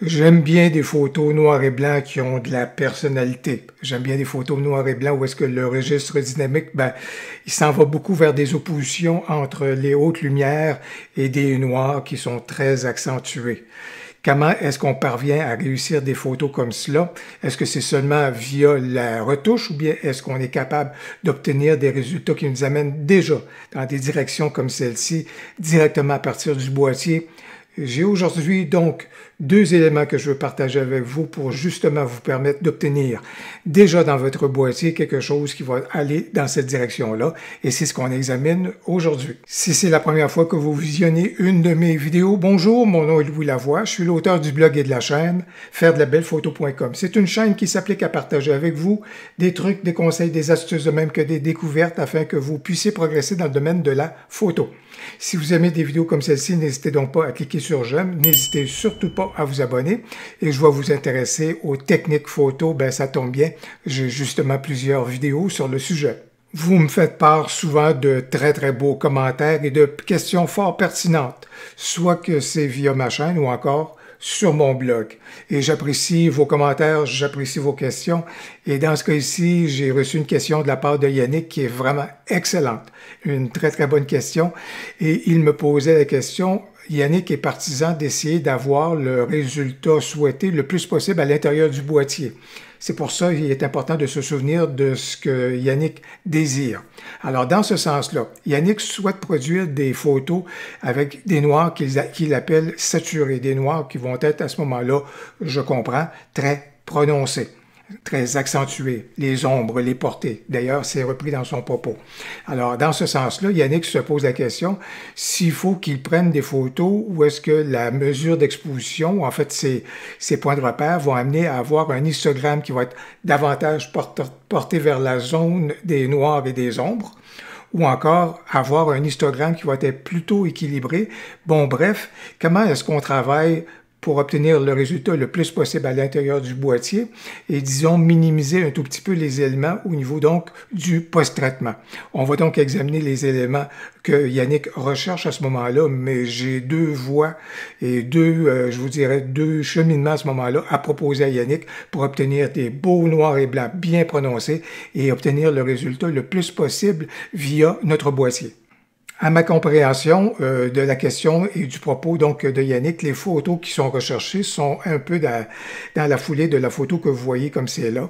J'aime bien des photos noires et blancs qui ont de la personnalité. J'aime bien des photos noires et blancs où est-ce que le registre dynamique, ben, il s'en va beaucoup vers des oppositions entre les hautes lumières et des noirs qui sont très accentués. Comment est-ce qu'on parvient à réussir des photos comme cela? Est-ce que c'est seulement via la retouche ou bien est-ce qu'on est capable d'obtenir des résultats qui nous amènent déjà dans des directions comme celle-ci, directement à partir du boîtier? J'ai aujourd'hui donc deux éléments que je veux partager avec vous pour justement vous permettre d'obtenir déjà dans votre boîtier quelque chose qui va aller dans cette direction-là et c'est ce qu'on examine aujourd'hui. Si c'est la première fois que vous visionnez une de mes vidéos, bonjour, mon nom est Louis Lavoie, je suis l'auteur du blog et de la chaîne faire de la belle photo.com. C'est une chaîne qui s'applique à partager avec vous des trucs, des conseils, des astuces de même que des découvertes afin que vous puissiez progresser dans le domaine de la photo. Si vous aimez des vidéos comme celle-ci, n'hésitez donc pas à cliquer sur j'aime, n'hésitez surtout pas à vous abonner. Et je vais vous intéresser aux techniques photo. Ben, ça tombe bien, j'ai justement plusieurs vidéos sur le sujet. Vous me faites part souvent de très très beaux commentaires et de questions fort pertinentes, soit que c'est via ma chaîne ou encore sur mon blog. Et j'apprécie vos commentaires, j'apprécie vos questions. Et dans ce cas-ci, j'ai reçu une question de la part de Yannick qui est vraiment excellente. Une très, très bonne question. Et il me posait la question, Yannick est partisan d'essayer d'avoir le résultat souhaité le plus possible à l'intérieur du boîtier. C'est pour ça qu'il est important de se souvenir de ce que Yannick désire. Alors, dans ce sens-là, Yannick souhaite produire des photos avec des noirs qu'il appelle saturés, des noirs qui vont être à ce moment-là, je comprends, très prononcés très accentué, les ombres, les portées. D'ailleurs, c'est repris dans son propos. Alors, dans ce sens-là, Yannick se pose la question s'il faut qu'il prenne des photos ou est-ce que la mesure d'exposition, en fait, ses ces points de repère vont amener à avoir un histogramme qui va être davantage porté vers la zone des noirs et des ombres ou encore avoir un histogramme qui va être plutôt équilibré. Bon, bref, comment est-ce qu'on travaille pour obtenir le résultat le plus possible à l'intérieur du boîtier et, disons, minimiser un tout petit peu les éléments au niveau donc du post-traitement. On va donc examiner les éléments que Yannick recherche à ce moment-là, mais j'ai deux voies et deux, euh, je vous dirais, deux cheminements à ce moment-là à proposer à Yannick pour obtenir des beaux noirs et blancs bien prononcés et obtenir le résultat le plus possible via notre boîtier à ma compréhension euh, de la question et du propos donc de Yannick, les photos qui sont recherchées sont un peu dans, la foulée de la photo que vous voyez comme c'est là.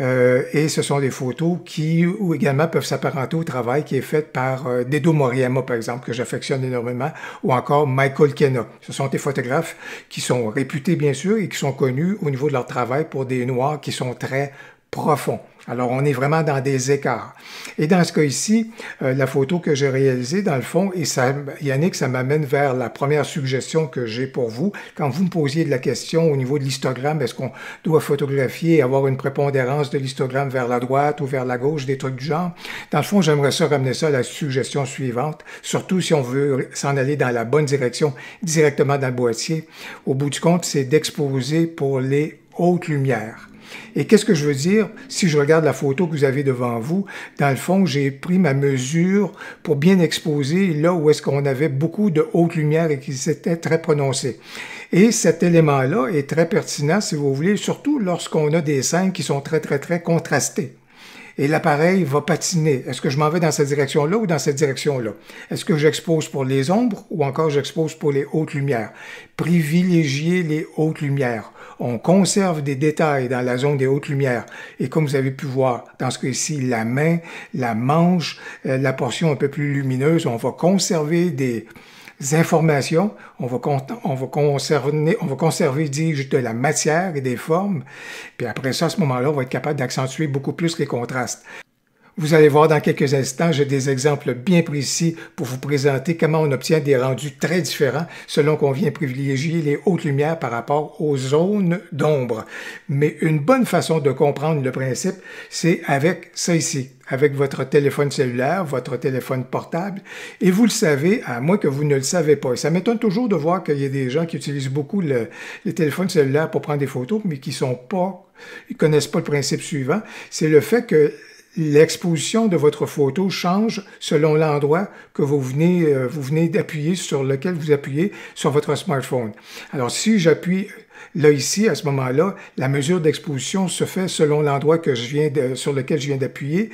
Euh, et ce sont des photos qui ou également peuvent s'apparenter au travail qui est fait par euh, Dedo Moriyama, par exemple, que j'affectionne énormément, ou encore Michael Kenna. Ce sont des photographes qui sont réputés, bien sûr, et qui sont connus au niveau de leur travail pour des noirs qui sont très profonds. Alors, on est vraiment dans des écarts. Et dans ce cas ici, euh, la photo que j'ai réalisée, dans le fond, et ça, Yannick, ça m'amène vers la première suggestion que j'ai pour vous. Quand vous me posiez de la question au niveau de l'histogramme, est-ce qu'on doit photographier et avoir une prépondérance de l'histogramme vers la droite ou vers la gauche, des trucs du genre? Dans le fond, j'aimerais ça ramener ça à la suggestion suivante, surtout si on veut s'en aller dans la bonne direction, directement dans le boîtier. Au bout du compte, c'est d'exposer pour les hautes lumières. Et qu'est-ce que je veux dire si je regarde la photo que vous avez devant vous? Dans le fond, j'ai pris ma mesure pour bien exposer là où est-ce qu'on avait beaucoup de haute lumière et qui s'était très prononcé. Et cet élément-là est très pertinent, si vous voulez, surtout lorsqu'on a des scènes qui sont très, très, très contrastées et l'appareil va patiner. Est-ce que je m'en vais dans cette direction-là ou dans cette direction-là? Est-ce que j'expose pour les ombres ou encore j'expose pour les hautes lumières? Privilégiez les hautes lumières. On conserve des détails dans la zone des hautes lumières. Et comme vous avez pu voir, dans ce cas-ci, la main, la manche, euh, la portion un peu plus lumineuse, on va conserver des, informations, on va, on va, conserver, on va conserver, de la matière et des formes, puis après ça, à ce moment-là, on va être capable d'accentuer beaucoup plus les contrastes. Vous allez voir dans quelques instants, j'ai des exemples bien précis pour vous présenter comment on obtient des rendus très différents selon qu'on vient privilégier les hautes lumières par rapport aux zones d'ombre. Mais une bonne façon de comprendre le principe, c'est avec ça ici avec votre téléphone cellulaire, votre téléphone portable, et vous le savez, à moins que vous ne le savez pas. Et ça m'étonne toujours de voir qu'il y a des gens qui utilisent beaucoup le, les téléphones cellulaires pour prendre des photos, mais qui sont pas, ils connaissent pas le principe suivant, c'est le fait que l'exposition de votre photo change selon l'endroit que vous venez, euh, vous venez d'appuyer, sur lequel vous appuyez sur votre smartphone. Alors si j'appuie là ici, à ce moment-là, la mesure d'exposition se fait selon l'endroit que je viens sur lequel je viens d'appuyer.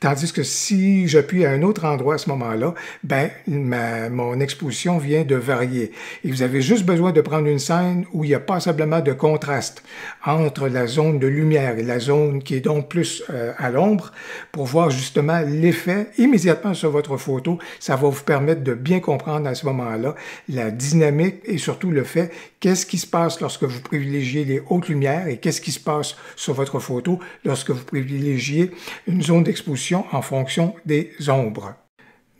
Tandis que si j'appuie à un autre endroit à ce moment-là, ben, ma, mon exposition vient de varier. Et vous avez juste besoin de prendre une scène où il y a passablement de contraste entre la zone de lumière et la zone qui est donc plus euh, à l'ombre pour voir justement l'effet immédiatement sur votre photo. Ça va vous permettre de bien comprendre à ce moment-là la dynamique et surtout le fait qu'est-ce qui se passe lorsque vous privilégiez les hautes lumières et qu'est-ce qui se passe sur votre photo lorsque vous privilégiez une zone d'exposition en fonction des ombres.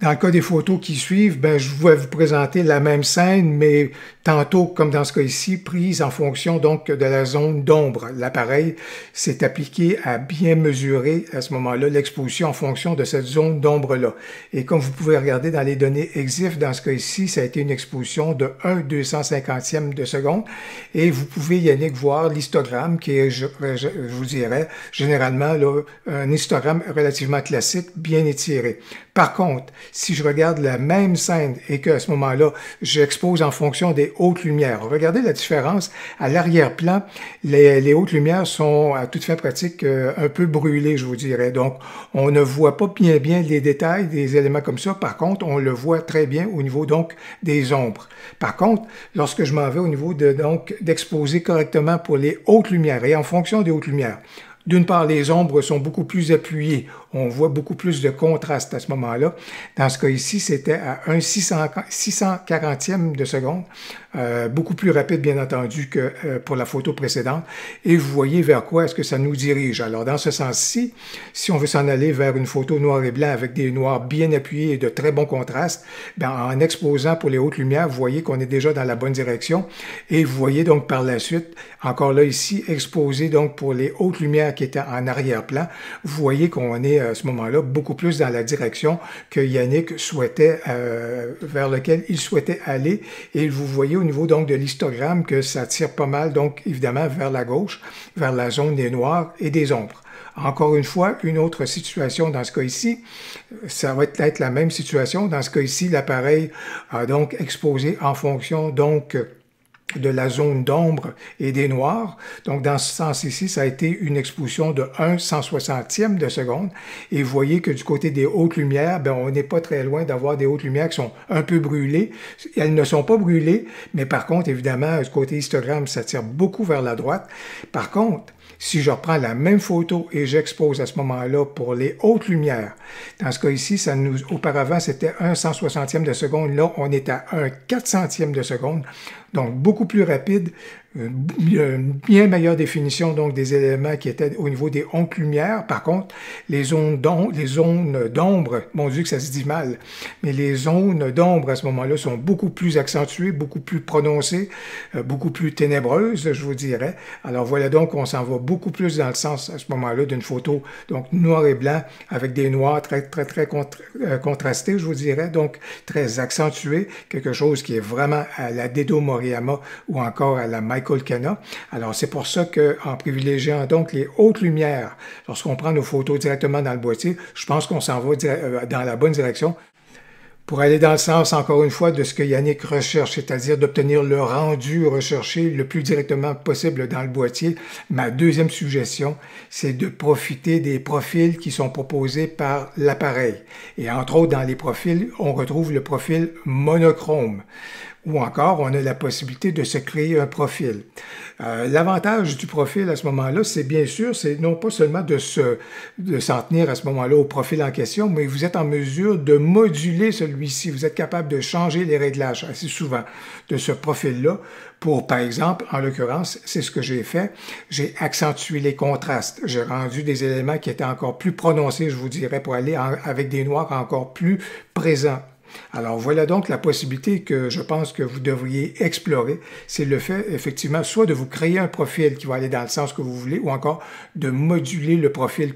Dans le cas des photos qui suivent, ben, je vais vous présenter la même scène, mais tantôt, comme dans ce cas ci prise en fonction donc de la zone d'ombre. L'appareil s'est appliqué à bien mesurer à ce moment-là l'exposition en fonction de cette zone d'ombre-là. Et comme vous pouvez regarder dans les données EXIF, dans ce cas ici, ça a été une exposition de 1 250e de seconde. Et vous pouvez, Yannick, voir l'histogramme qui est, je, vous dirais, généralement là, un histogramme relativement classique, bien étiré. Par contre, si je regarde la même scène et qu'à ce moment-là, j'expose en fonction des hautes lumières. Regardez la différence. À l'arrière-plan, les, hautes lumières sont à toute fin pratique euh, un peu brûlées, je vous dirais. Donc, on ne voit pas bien bien les détails des éléments comme ça. Par contre, on le voit très bien au niveau donc des ombres. Par contre, lorsque je m'en vais au niveau de donc d'exposer correctement pour les hautes lumières et en fonction des hautes lumières, d'une part, les ombres sont beaucoup plus appuyées. On voit beaucoup plus de contraste à ce moment-là. Dans ce cas ici, c'était à 1 640e de seconde, euh, beaucoup plus rapide, bien entendu, que euh, pour la photo précédente. Et vous voyez vers quoi est-ce que ça nous dirige. Alors, dans ce sens-ci, si on veut s'en aller vers une photo noir et blanc avec des noirs bien appuyés et de très bon contraste, ben, en exposant pour les hautes lumières, vous voyez qu'on est déjà dans la bonne direction. Et vous voyez donc par la suite, encore là ici, exposé donc pour les hautes lumières qui était en arrière-plan. Vous voyez qu'on est à euh, ce moment-là beaucoup plus dans la direction que Yannick souhaitait, euh, vers lequel il souhaitait aller. Et vous voyez au niveau donc de l'histogramme que ça tire pas mal, donc évidemment vers la gauche, vers la zone des noirs et des ombres. Encore une fois, une autre situation dans ce cas ici, ça va être la même situation. Dans ce cas ici, l'appareil a donc exposé en fonction donc de la zone d'ombre et des noirs. Donc, dans ce sens ici, ça a été une expulsion de 1 160e de seconde. Et vous voyez que du côté des hautes lumières, ben, on n'est pas très loin d'avoir des hautes lumières qui sont un peu brûlées. Elles ne sont pas brûlées, mais par contre, évidemment, du côté histogramme, ça tire beaucoup vers la droite. Par contre, si je reprends la même photo et j'expose à ce moment-là pour les hautes lumières, dans ce cas ici, ça nous, auparavant, c'était un 160e de seconde. Là, on est à 1 400e de seconde. Donc, beaucoup plus rapide une euh, euh, bien meilleure définition donc des éléments qui étaient au niveau des ondes lumière. Par contre, les zones d'ombre, mon Dieu que ça se dit mal, mais les zones d'ombre à ce moment-là sont beaucoup plus accentuées, beaucoup plus prononcées, euh, beaucoup plus ténébreuses, je vous dirais. Alors voilà donc, on s'en va beaucoup plus dans le sens à ce moment-là d'une photo donc noir et blanc avec des noirs très très très contrastés, je vous dirais, donc très accentués, quelque chose qui est vraiment à la Dedo Moriyama ou encore à la colcana. Alors c'est pour ça qu'en privilégiant donc les hautes lumières, lorsqu'on prend nos photos directement dans le boîtier, je pense qu'on s'en va euh, dans la bonne direction pour aller dans le sens, encore une fois, de ce que Yannick recherche, c'est-à-dire d'obtenir le rendu recherché le plus directement possible dans le boîtier, ma deuxième suggestion, c'est de profiter des profils qui sont proposés par l'appareil. Et entre autres, dans les profils, on retrouve le profil monochrome ou encore on a la possibilité de se créer un profil. Euh, l'avantage du profil à ce moment-là, c'est bien sûr, c'est non pas seulement de se de s'en tenir à ce moment-là au profil en question, mais vous êtes en mesure de moduler celui-ci. Vous êtes capable de changer les réglages assez souvent de ce profil-là pour, par exemple, en l'occurrence, c'est ce que j'ai fait, j'ai accentué les contrastes, j'ai rendu des éléments qui étaient encore plus prononcés, je vous dirais, pour aller avec des noirs encore plus présents alors voilà donc la possibilité que je pense que vous devriez explorer, c'est le fait effectivement soit de vous créer un profil qui va aller dans le sens que vous voulez ou encore de moduler le profil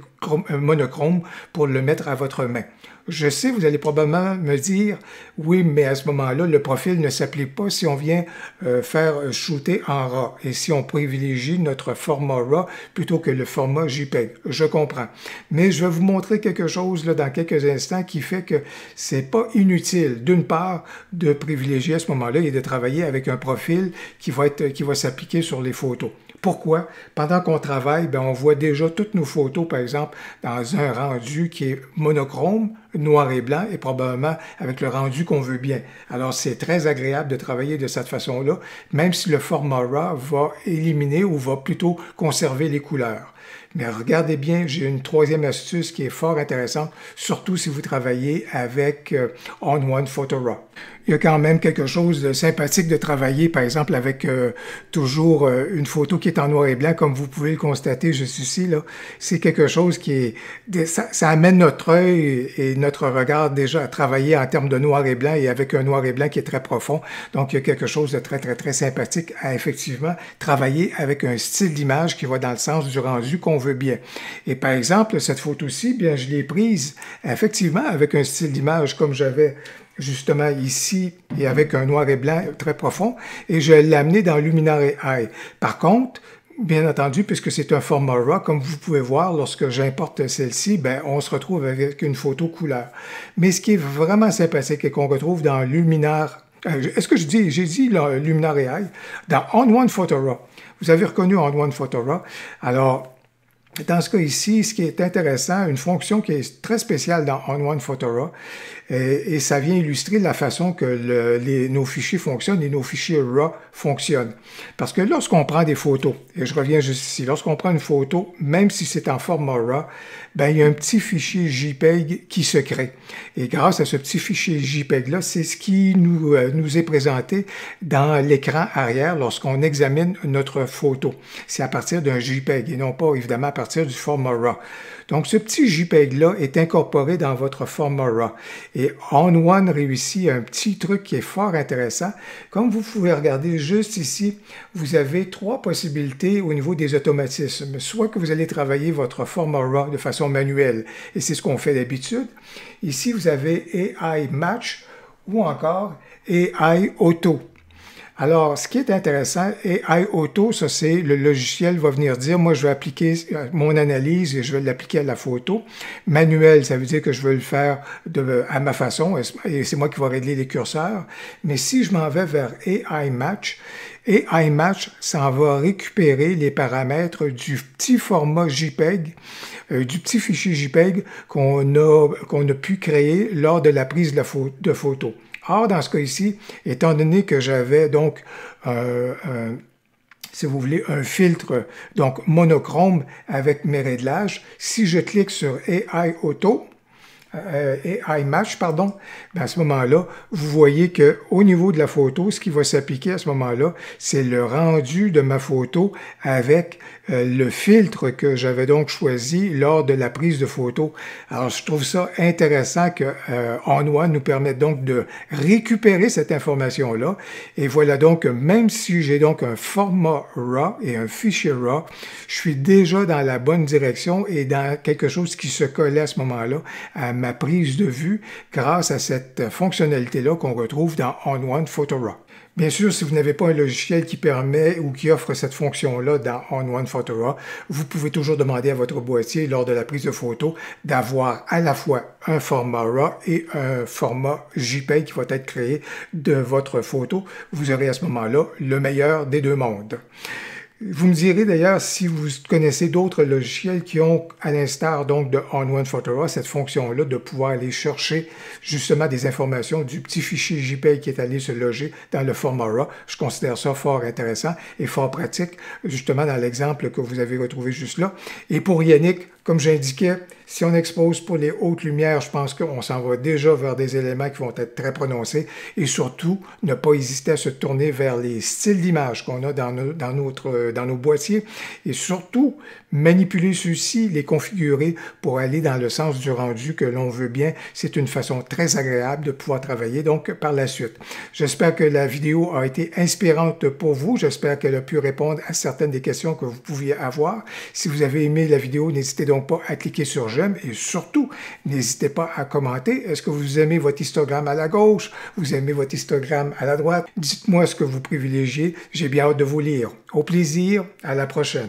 euh, monochrome pour le mettre à votre main. Je sais, vous allez probablement me dire, oui, mais à ce moment-là, le profil ne s'applique pas si on vient euh, faire euh, shooter en RAW et si on privilégie notre format RAW plutôt que le format JPEG. Je comprends. Mais je vais vous montrer quelque chose dans quelques instants qui fait que ce n'est pas inutile, d'une part, de privilégier à ce moment-là et de travailler avec un profil qui va, être, qui va s'appliquer sur les photos. Pourquoi? Pendant qu'on travaille, ben, on voit déjà toutes nos photos, par exemple, dans un rendu qui est monochrome, noir et blanc et probablement avec le rendu qu'on veut bien. Alors c'est très agréable de travailler de cette façon-là, même si le format RAW va éliminer ou va plutôt conserver les couleurs. Mais regardez bien, j'ai une troisième astuce qui est fort intéressante, surtout si vous travaillez avec euh, On-One Photo Raw. Il y a quand même quelque chose de sympathique de travailler, par exemple, avec euh, toujours euh, une photo qui est en noir et blanc, comme vous pouvez le constater juste ici. C'est quelque chose qui est... Ça, amène notre œil et notre regard déjà travaillé en termes de noir et blanc et avec un noir et blanc qui est très profond. Donc, il y a quelque chose de très, très, très sympathique à effectivement travailler avec un style d'image qui va dans le sens du rendu qu'on veut bien. Et par exemple, cette photo-ci, bien, je l'ai prise effectivement avec un style d'image comme j'avais justement ici et avec un noir et blanc très profond et je l'ai amené dans Luminar AI. Par contre, Bien entendu, puisque c'est un format RAW, comme vous pouvez voir, lorsque j'importe celle-ci, ben, on se retrouve avec une photo couleur. Mais ce qui est vraiment sympa, c'est qu'on retrouve dans Luminar, euh, est-ce que je dis, j'ai dit Luminar AI, dans On One Photo RAW. Vous avez reconnu On One Photo RAW. Alors, dans ce cas ici, ce qui est intéressant, une fonction qui est très spéciale dans On One Photora, euh, et, ça vient illustrer la façon que nos fichiers fonctionnent et nos fichiers RAW fonctionnent. Parce que lorsqu'on prend des photos, et je reviens juste ici, lorsqu'on prend une photo, même si c'est en format RAW, ben, il y a un petit fichier JPEG qui se crée. Et grâce à ce petit fichier JPEG-là, c'est ce qui nous, euh, nous est présenté dans l'écran arrière lorsqu'on examine notre photo. C'est à partir d'un JPEG et non pas évidemment à du format Donc ce petit JPEG-là est incorporé dans votre format RAW. Et On-One réussit un petit truc qui est fort intéressant. Comme vous pouvez regarder juste ici, vous avez trois possibilités au niveau des automatismes. Soit que vous allez travailler votre format de façon manuelle, et c'est ce qu'on fait d'habitude. Ici, vous avez AI Match ou encore AI Auto. Alors, ce qui est intéressant, et Auto, ça c'est le logiciel va venir dire, moi je vais appliquer euh, mon analyse et je vais l'appliquer à la photo. Manuel, ça veut dire que je veux le faire à ma façon et c'est moi qui vais régler les curseurs. Mais si je m'en vais vers AI Match, AI Match, s'en va récupérer les paramètres du petit format JPEG, euh, du petit fichier JPEG qu'on a, qu'on a pu créer lors de la prise de photo. Or, dans ce cas ici, étant donné que j'avais donc euh, euh, si vous voulez, un filtre donc monochrome avec mes réglages. Si je clique sur AI Auto, euh, et iMatch, pardon, ben, à ce moment-là, vous voyez que au niveau de la photo, ce qui va s'appliquer à ce moment-là, c'est le rendu de ma photo avec euh, le filtre que j'avais donc choisi lors de la prise de photo. Alors, je trouve ça intéressant que euh, nous permette donc de récupérer cette information-là. Et voilà donc, même si j'ai donc un format RAW et un fichier RAW, je suis déjà dans la bonne direction et dans quelque chose qui se collait à ce moment-là à ma prise de vue grâce à cette fonctionnalité-là qu'on retrouve dans On-One Photo Bien sûr, si vous n'avez pas un logiciel qui permet ou qui offre cette fonction-là dans On-One Photo vous pouvez toujours demander à votre boîtier lors de la prise de photo d'avoir à la fois un format RAW et un format JPEG qui va être créé de votre photo. Vous aurez à ce moment-là le meilleur des deux mondes. Vous me direz d'ailleurs si vous connaissez d'autres logiciels qui ont, à l'instar donc de On One Photora, cette fonction-là de pouvoir aller chercher justement des informations du petit fichier JPEG qui est allé se loger dans le format RAW. Je considère ça fort intéressant et fort pratique, justement dans l'exemple que vous avez retrouvé juste là. Et pour Yannick, comme j'indiquais, si on expose pour les hautes lumières, je pense qu'on s'en va déjà vers des éléments qui vont être très prononcés et surtout ne pas hésiter à se tourner vers les styles d'image qu'on a dans nos, notre, dans nos boîtiers et surtout manipuler ceux-ci, les configurer pour aller dans le sens du rendu que l'on veut bien. C'est une façon très agréable de pouvoir travailler donc par la suite. J'espère que la vidéo a été inspirante pour vous. J'espère qu'elle a pu répondre à certaines des questions que vous pouviez avoir. Si vous avez aimé la vidéo, n'hésitez pas à cliquer sur j'aime et surtout, n'hésitez pas à commenter. Est-ce que vous aimez votre histogramme à la gauche? Vous aimez votre histogramme à la droite? Dites-moi ce que vous privilégiez. J'ai bien hâte de vous lire. Au plaisir, à la prochaine.